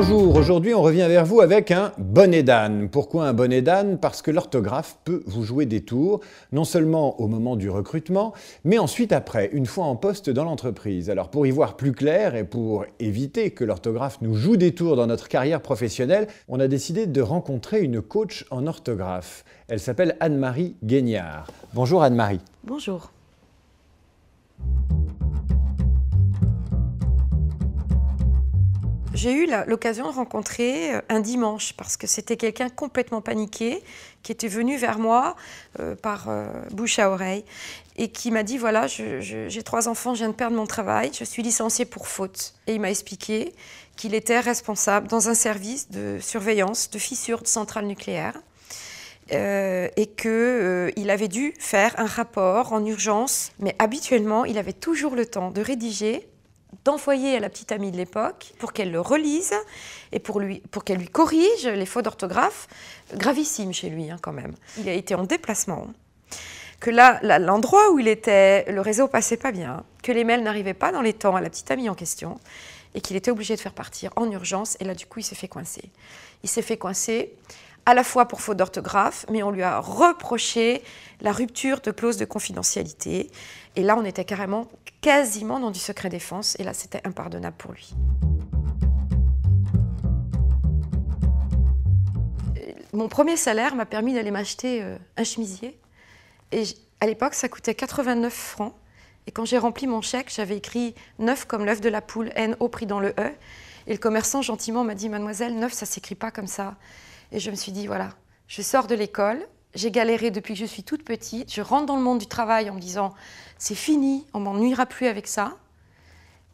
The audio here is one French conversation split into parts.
Bonjour, aujourd'hui on revient vers vous avec un bonnet d'âne. Pourquoi un bonnet d'âne Parce que l'orthographe peut vous jouer des tours, non seulement au moment du recrutement, mais ensuite après, une fois en poste dans l'entreprise. Alors pour y voir plus clair et pour éviter que l'orthographe nous joue des tours dans notre carrière professionnelle, on a décidé de rencontrer une coach en orthographe. Elle s'appelle Anne-Marie Guignard. Bonjour Anne-Marie. Bonjour. j'ai eu l'occasion de rencontrer euh, un dimanche parce que c'était quelqu'un complètement paniqué qui était venu vers moi euh, par euh, bouche à oreille et qui m'a dit voilà j'ai trois enfants, je viens de perdre mon travail, je suis licencié pour faute. Et il m'a expliqué qu'il était responsable dans un service de surveillance de fissures de centrales nucléaires et qu'il il avait dû faire un rapport en urgence, mais habituellement, il avait toujours le temps de rédiger d'envoyer à la petite amie de l'époque pour qu'elle le relise et pour, lui, pour qu'elle lui corrige les fautes d'orthographe, gravissimes chez lui hein, quand même. Il a été en déplacement, que là, l'endroit où il était, le réseau passait pas bien, que les mails n'arrivaient pas dans les temps à la petite amie en question et qu'il était obligé de faire partir en urgence et là du coup il s'est fait coincer. Il s'est fait coincer à la fois pour faute d'orthographe, mais on lui a reproché la rupture de clause de confidentialité. Et là, on était carrément, quasiment dans du secret défense, et là, c'était impardonnable pour lui. Euh, mon premier salaire m'a permis d'aller m'acheter euh, un chemisier. Et à l'époque, ça coûtait 89 francs. Et quand j'ai rempli mon chèque, j'avais écrit 9 comme l'œuf de la poule, N, au prix dans le E. Et le commerçant gentiment m'a dit Mademoiselle, 9, ça s'écrit pas comme ça. Et je me suis dit, voilà, je sors de l'école, j'ai galéré depuis que je suis toute petite, je rentre dans le monde du travail en me disant, c'est fini, on m'ennuiera plus avec ça.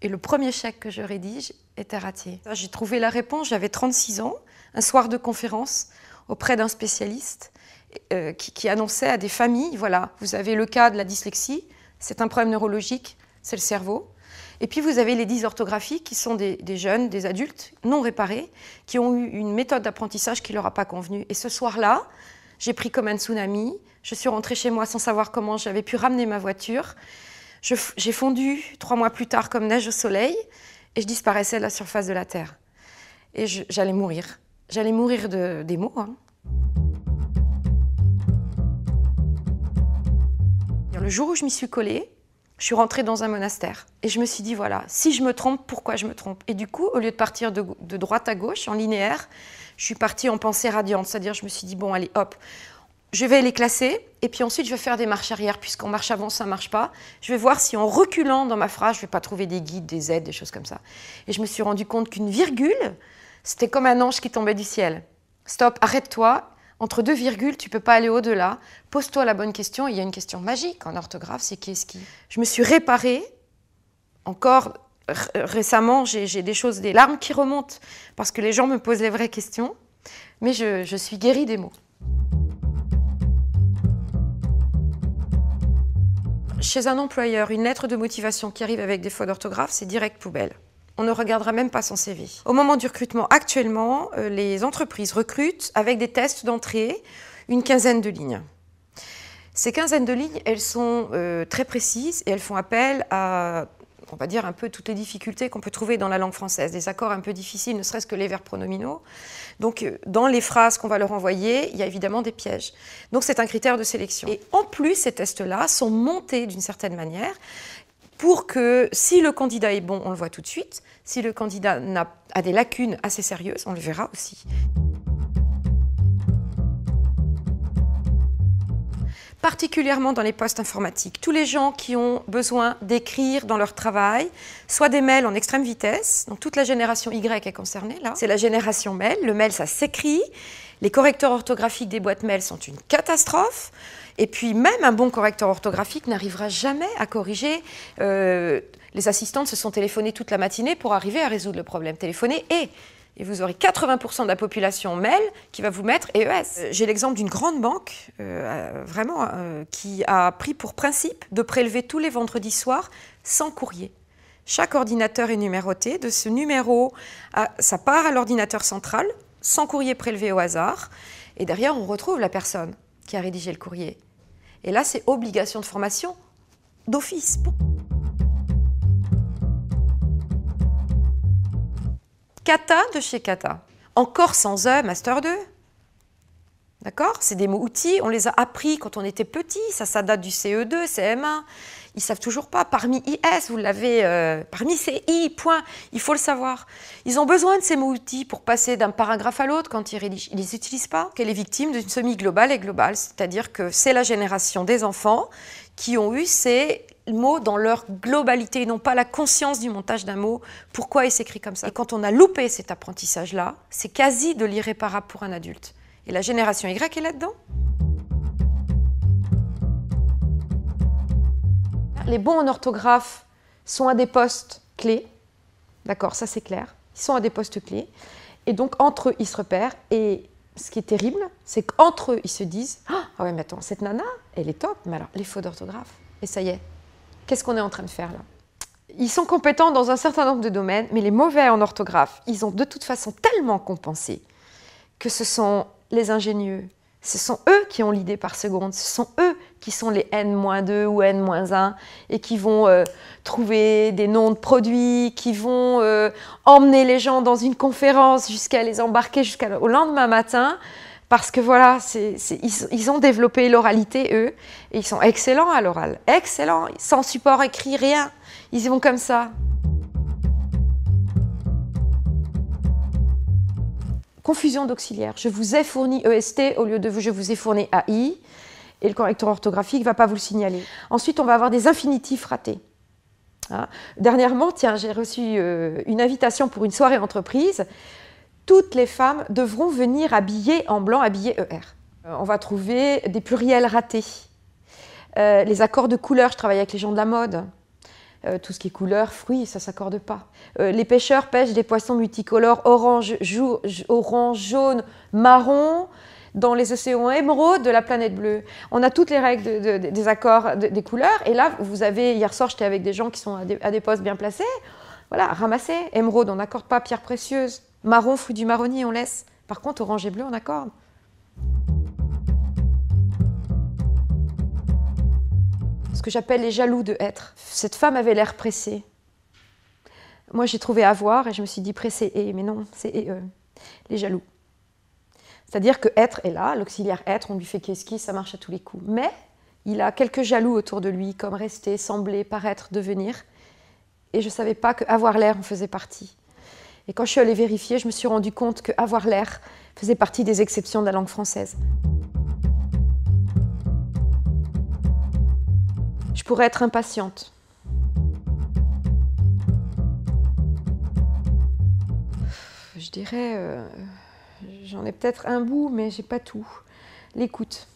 Et le premier chèque que je rédige était raté. J'ai trouvé la réponse, j'avais 36 ans, un soir de conférence auprès d'un spécialiste euh, qui annonçait à des familles, voilà, vous avez le cas de la dyslexie, c'est un problème neurologique, c'est le cerveau. Et puis vous avez les dix orthographies qui sont des, jeunes, des adultes non réparés, qui ont eu une méthode d'apprentissage qui ne leur a pas convenu. Et ce soir-là, j'ai pris comme un tsunami, je suis rentrée chez moi sans savoir comment j'avais pu ramener ma voiture, j'ai fondu trois mois plus tard comme neige au soleil, et je disparaissais de la surface de la Terre. Et j'allais mourir. J'allais mourir de, des mots. Hein. Le jour où je m'y suis collée, je suis rentrée dans un monastère et je me suis dit voilà, si je me trompe, pourquoi je me trompe Et du coup, au lieu de partir de, droite à gauche en linéaire, je suis partie en pensée radiante, c'est-à-dire je me suis dit bon allez hop, je vais les classer et puis ensuite je vais faire des marches arrière puisqu'en marche avant ça marche pas. Je vais voir si en reculant dans ma phrase, je ne vais pas trouver des guides, des aides, des choses comme ça. Et je me suis rendu compte qu'une virgule, c'était comme un ange qui tombait du ciel. Stop, arrête-toi entre deux virgules, tu peux pas aller au-delà. Pose-toi la bonne question. Il y a une question magique en orthographe, c'est qu'est-ce qui. Je me suis réparée. Encore récemment, j'ai des choses, des larmes qui remontent parce que les gens me posent les vraies questions. Mais je, je suis guérie des mots. Chez un employeur, une lettre de motivation qui arrive avec des fautes d'orthographe, c'est direct poubelle on ne regardera même pas son CV. Au moment du recrutement, actuellement, euh, les entreprises recrutent avec des tests d'entrée une quinzaine de lignes. Ces quinzaines de lignes, elles sont euh, très précises et elles font appel à, on va dire, un peu toutes les difficultés qu'on peut trouver dans la langue française, des accords un peu difficiles, ne serait-ce que les verbes pronominaux. Donc, euh, dans les phrases qu'on va leur envoyer, il y a évidemment des pièges. Donc, c'est un critère de sélection. Et en plus, ces tests-là sont montés d'une certaine manière pour que si le candidat est bon, on le voit tout de suite. Si le candidat a, des lacunes assez sérieuses, on le verra aussi. particulièrement dans les postes informatiques. Tous les gens qui ont besoin d'écrire dans leur travail, soit des mails en extrême vitesse, donc toute la génération Y est concernée là, c'est la génération mail, le mail ça s'écrit, les correcteurs orthographiques des boîtes mail sont une catastrophe. Et puis même un bon correcteur orthographique n'arrivera jamais à corriger. Euh, les assistantes se sont téléphonées toute la matinée pour arriver à résoudre le problème. Téléphoner et vous aurez 80% de la population mail qui va vous mettre EES. Euh, j'ai l'exemple d'une grande banque, euh, vraiment, qui a pris pour principe de prélever tous les vendredis soirs sans courrier. Chaque ordinateur est numéroté. De ce numéro, ça part à l'ordinateur central sans courrier prélevé au hasard. Et derrière, on retrouve la personne qui a rédigé le courrier. Et là, c'est obligation de formation d'office. Kata de chez Kata. Encore sans E, Master 2. D'accord C'est des mots outils, on les a appris quand on était petit, ça, ça date du CE2, CM1. Ils savent toujours pas. Parmi IS, vous l'avez, euh, parmi CI, point, il faut le savoir. Ils ont besoin de ces mots outils pour passer d'un paragraphe à l'autre quand ils rédigent. Ils les utilisent pas. Qu'elle est victime d'une semi-globale et globale, c'est-à-dire que c'est la génération des enfants qui ont eu ces mots dans leur globalité et n'ont pas la conscience du montage d'un mot, pourquoi il s'écrit comme ça. Et quand on a loupé cet apprentissage-là, c'est quasi de l'irréparable pour un adulte. Et la génération Y est là-dedans Les bons en orthographe sont à des postes clés. D'accord, ça c'est clair. Ils sont à des postes clés. Et donc, entre eux, ils se repèrent. Et ce qui est terrible, c'est qu'entre eux, ils se disent ah, ah ouais, mais attends, cette nana, elle est top, mais alors, les faux d'orthographe. Et ça y est, qu'est-ce qu'on est en train de faire là Ils sont compétents dans un certain nombre de domaines, mais les mauvais en orthographe, ils ont de toute façon tellement compensé que ce sont les ingénieux. Ce sont eux qui ont l'idée par seconde, ce sont eux qui sont les N-2 ou N-1 et qui vont euh, trouver des noms de produits, qui vont euh, emmener les gens dans une conférence jusqu'à les embarquer jusqu'au lendemain matin parce que voilà, ils, ont développé l'oralité, eux, et ils sont excellents à l'oral, excellents, sans support écrit, rien, ils vont comme ça. confusion d'auxiliaires. Je vous ai fourni EST au lieu de vous, je vous ai fourni AI et le correcteur orthographique ne va pas vous le signaler. Ensuite, on va avoir des infinitifs ratés. Ah. Dernièrement, tiens, j'ai reçu euh, une invitation pour une soirée entreprise. Toutes les femmes devront venir habillées en blanc, habillées ER. E euh, on va trouver des pluriels ratés. Euh, les accords de couleur, je travaille avec les gens de la mode. Euh, tout ce qui est couleur, fruits, ça s'accorde pas. Euh, les pêcheurs pêchent des poissons multicolores orange, orange, jaune, marron dans les océans émeraudes de la planète bleue. On a toutes les règles des accords des couleurs. Et là, vous avez, hier soir, j'étais avec des gens qui sont à des, postes bien placés. Voilà, ramassez. Émeraude, on n'accorde pas. Pierre précieuse. Marron, fruit du marronnier, on laisse. Par contre, orange et bleu, on accorde. que j'appelle les jaloux de être. Cette femme avait l'air pressée. Moi, j'ai trouvé avoir et je me suis dit pressé. et, mais non, c'est euh, les jaloux. C'est-à-dire que être est là, l'auxiliaire être, on lui fait qu'est-ce qui, ça marche à tous les coups. Mais il a quelques jaloux autour de lui, comme rester, sembler, paraître, devenir. Et je ne savais pas que avoir l'air en faisait partie. Et quand je suis allée vérifier, je me suis rendu compte que avoir l'air faisait partie des exceptions de la langue française. Je pourrais être impatiente. Je dirais, euh, j'en ai peut-être un bout, mais j'ai pas tout. L'écoute.